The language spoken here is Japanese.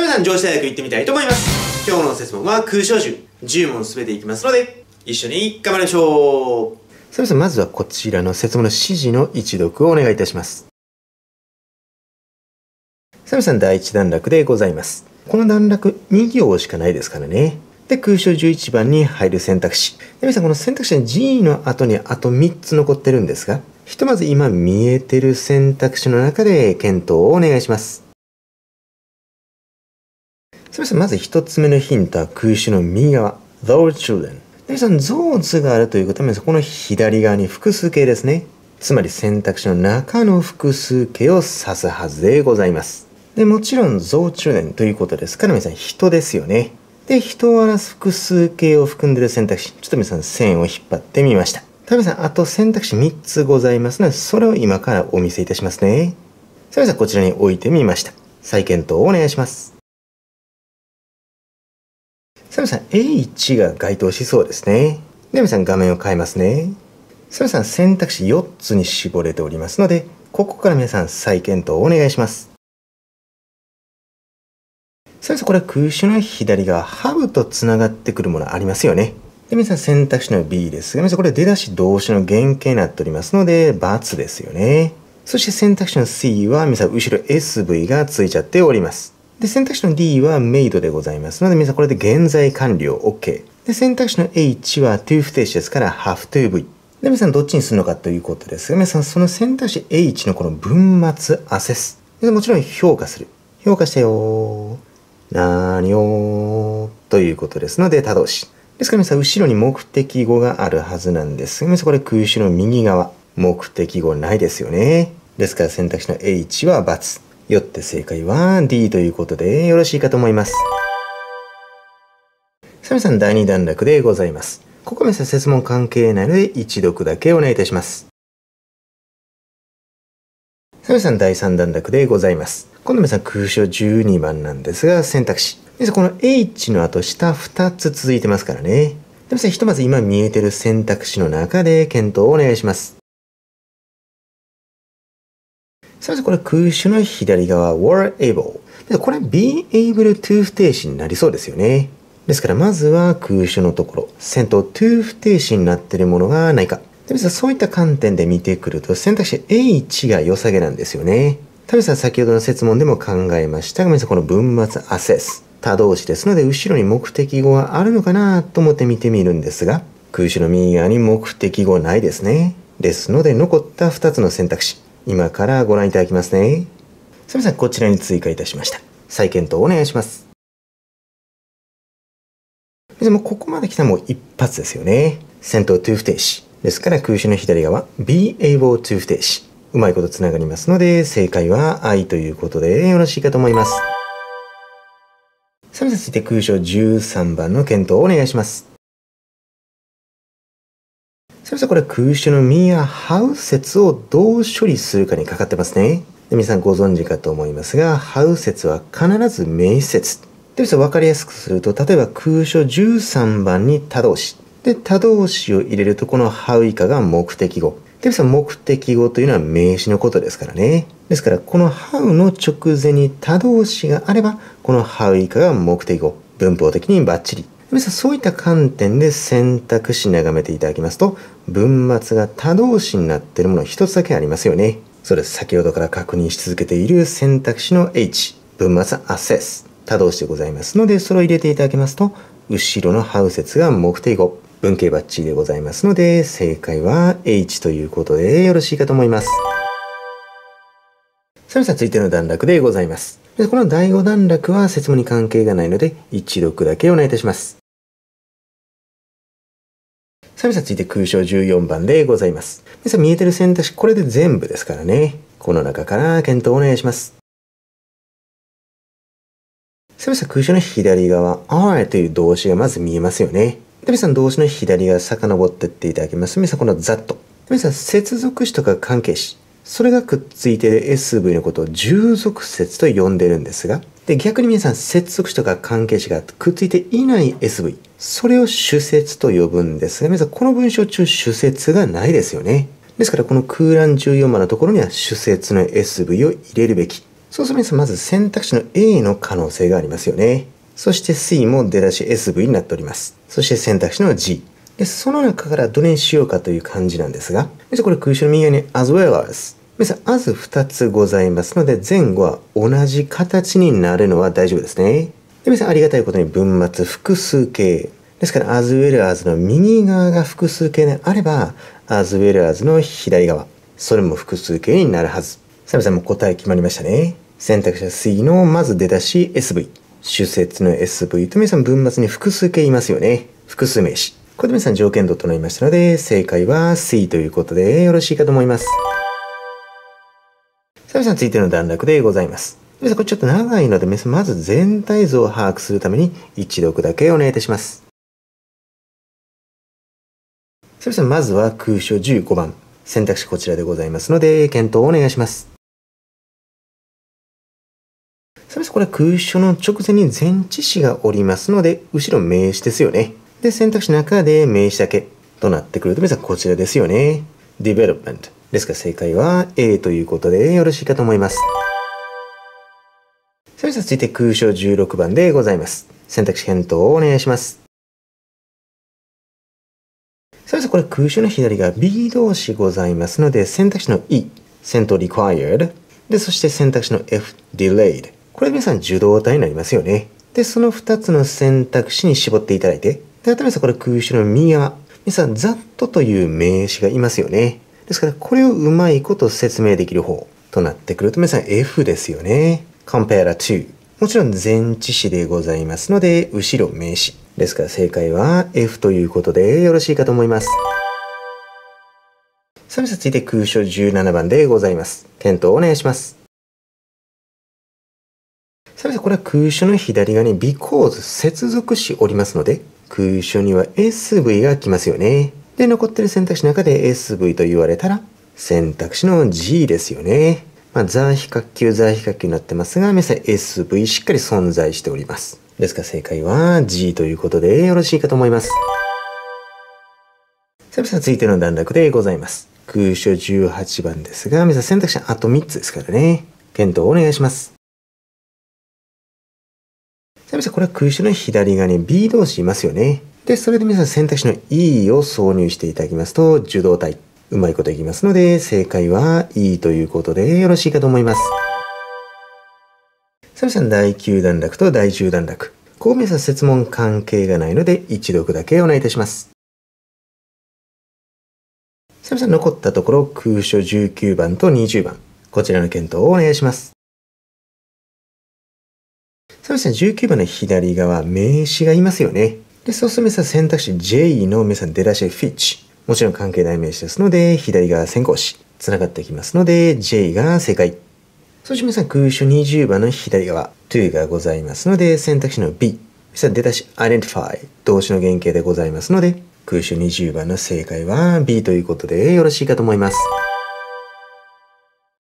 それでは上智大学行ってみたいと思います。今日の説問は空小集10問すべていきますので、一緒に頑張りましょう。それではまずはこちらの説問の指示の一読をお願いいたします。サムさん第一段落でございます。この段落2行しかないですからね。で、空章11番に入る選択肢。で、皆さんこの選択肢の G の後にあと3つ残ってるんですが、ひとまず今見えてる選択肢の中で検討をお願いします。まず1つ目のヒントは空襲の右側 Those children 皆さんゾ図があるということはこの左側に複数形ですねつまり選択肢の中の複数形を指すはずでございますでもちろん増中年ということですから皆さん人ですよねで人を表す複数形を含んでる選択肢ちょっと皆さん線を引っ張ってみましたただ皆さんあと選択肢3つございますのでそれを今からお見せいたしますねさあ皆さんこちらに置いてみました再検討をお願いしますサムさん A1 が該当しそうですね。で、皆さん画面を変えますね。サムさん選択肢4つに絞れておりますので、ここから皆さん再検討をお願いします。サムさんこれは空手の左側、ハブと繋がってくるものありますよね。で、皆さん選択肢の B ですが、皆さんこれ出だし動詞の原型になっておりますので、×ですよね。そして選択肢の C は、皆さん後ろ SV がついちゃっております。で、選択肢の D は made でございますので、皆さんこれで現在完了 OK。で、選択肢の H は to 不定詞ですから have to be。で、皆さんどっちにするのかということですが、皆さんその選択肢 H のこの文末アセス。でもちろん評価する。評価したよなーにょーということですので、他動詞。ですから皆さん後ろに目的語があるはずなんですが、皆さんこれ空詞の右側。目的語ないですよね。ですから選択肢の H は×。よって正解は D ということでよろしいかと思います。サミさん第2段落でございます。ここめさ説問関係ないので一読だけお願いいたします。サミさん第3段落でございます。今度皆さん空所12番なんですが選択肢。皆さんこの H の後下2つ続いてますからね。でもさひとまず今見えてる選択肢の中で検討をお願いします。そしてこれ空手の左側 were able。これ b e able to 不定詞になりそうですよね。ですからまずは空手のところ、先頭 to 不定詞になっているものがないか。田さそういった観点で見てくると選択肢 H が良さげなんですよね。田口さん先ほどの説問でも考えましたが、皆さんこの文末アセス。他動詞ですので後ろに目的語があるのかなと思って見てみるんですが、空手の右側に目的語ないですね。ですので残った2つの選択肢。今からご覧いただきますね。すみません、こちらに追加いたしました。再検討お願いします。でもここまで来たらもう一発ですよね。先頭トゥー不停止。ですから空襲の左側、be able to 不停止。うまいことつながりますので、正解は I ということでよろしいかと思います。さあ、続いて空襲13番の検討をお願いします。それさこれ空襲のミハウ説をどう処理するかにかかってますね。皆さんご存知かと思いますが、ハウ説は必ず名説。で、に分かりやすくすると、例えば空所13番に他動詞。で、他動詞を入れると、このハウ以下が目的語。で、その目的語というのは名詞のことですからね。ですから、このハウの直前に他動詞があれば、このハウ以下が目的語。文法的にバッチリ皆さんそういった観点で選択肢眺めていただきますと文末が多動詞になっているもの一つだけありますよねそれ先ほどから確認し続けている選択肢の H 文末アセス多動詞でございますのでそれを入れていただきますと後ろのハウセツが目的語文系バッチリでございますので正解は H ということでよろしいかと思いますさあ皆さん続いての段落でございますでこの第5段落は説明に関係がないので一読だけお願いいたします寒さついて空章14番でございます。皆さん見えてる選択肢、これで全部ですからね。この中から検討お願いします。寒さ空章の左側、are という動詞がまず見えますよね。で、皆さん動詞の左側遡ってっていただきます。皆さんこの that。皆さん接続詞とか関係詞。それがくっついて SV のことを従属説と呼んでるんですが、で、逆に皆さん、接続詞とか関係詞がくっついていない SV。それを主節と呼ぶんですが、皆さん、この文章中、主節がないですよね。ですから、この空欄14番のところには主節の SV を入れるべき。そうすると皆さん、まず選択肢の A の可能性がありますよね。そして C も出だし SV になっております。そして選択肢の G。で、その中からどれにしようかという感じなんですが、これ空襲の右側に as well as 皆さん、まず2つございますので、前後は同じ形になるのは大丈夫ですね。で皆さん、ありがたいことに文末複数形。ですから、as well as の右側が複数形であれば、as well as の左側。それも複数形になるはず。さあ皆さん、もう答え決まりましたね。選択肢は C の、まず出だし SV。主節の SV と皆さん、文末に複数形いますよね。複数名詞。これで皆さん条件度と整いましたので、正解は C ということでよろしいかと思います。サビさんついての段落でございます。皆さん、これちょっと長いので、皆さん、まず全体像を把握するために、一読だけお願いいたします。サビさん、まずは空所15番。選択肢こちらでございますので、検討をお願いします。サビさん、これは空所の直前に前置詞がおりますので、後ろ名詞ですよね。で、選択肢の中で名詞だけとなってくると、皆さん、こちらですよね。development。ですが正解は A ということでよろしいかと思います。それでは続いて空所16番でございます。選択肢返答をお願いします。それではこれ空所の左が B 同士ございますので選択肢の E、先頭 required。で、そして選択肢の F、delayed。これ皆さん受動体になりますよね。で、その2つの選択肢に絞っていただいて、で、あと皆さんこれ空手の右側。皆さん、ざっとという名詞がいますよね。ですから、これをうまいこと説明できる方となってくると、皆さん F ですよね。compare to。もちろん前置詞でございますので、後ろ名詞。ですから正解は F ということでよろしいかと思います。さあ、続いて空所17番でございます。検討お願いします。さあ、これは空所の左側に because 接続詞おりますので、空所には SV が来ますよね。で、残ってる選択肢の中で SV と言われたら、選択肢の G ですよね。まあ、ー比角球、座比較級になってますが、皆さん SV しっかり存在しております。ですから正解は G ということでよろしいかと思います。さあ、皆さん続いての段落でございます。空所18番ですが、皆さん選択肢あと3つですからね。検討お願いします。さあ、皆さんこれは空所の左側に B 同士いますよね。で、それで皆さん選択肢の E を挿入していただきますと、受動体、うまいこといきますので、正解は E ということでよろしいかと思います。さあ皆さん、第9段落と第10段落。こう皆さん、設問関係がないので、一読だけお願いいたします。さあ皆さん、残ったところ、空所19番と20番。こちらの検討をお願いします。さあ皆さん、19番の左側、名詞がいますよね。で、そうすると皆さん選択肢 J の皆さん出だしフィッチ。もちろん関係代名詞ですので、左側先行詞。繋がってきますので、J が正解。そして皆さん空所20番の左側、to がございますので、選択肢の B。さあ出だし identify 動詞の原型でございますので空襲20番の正解は B ということでよろしいかと思います。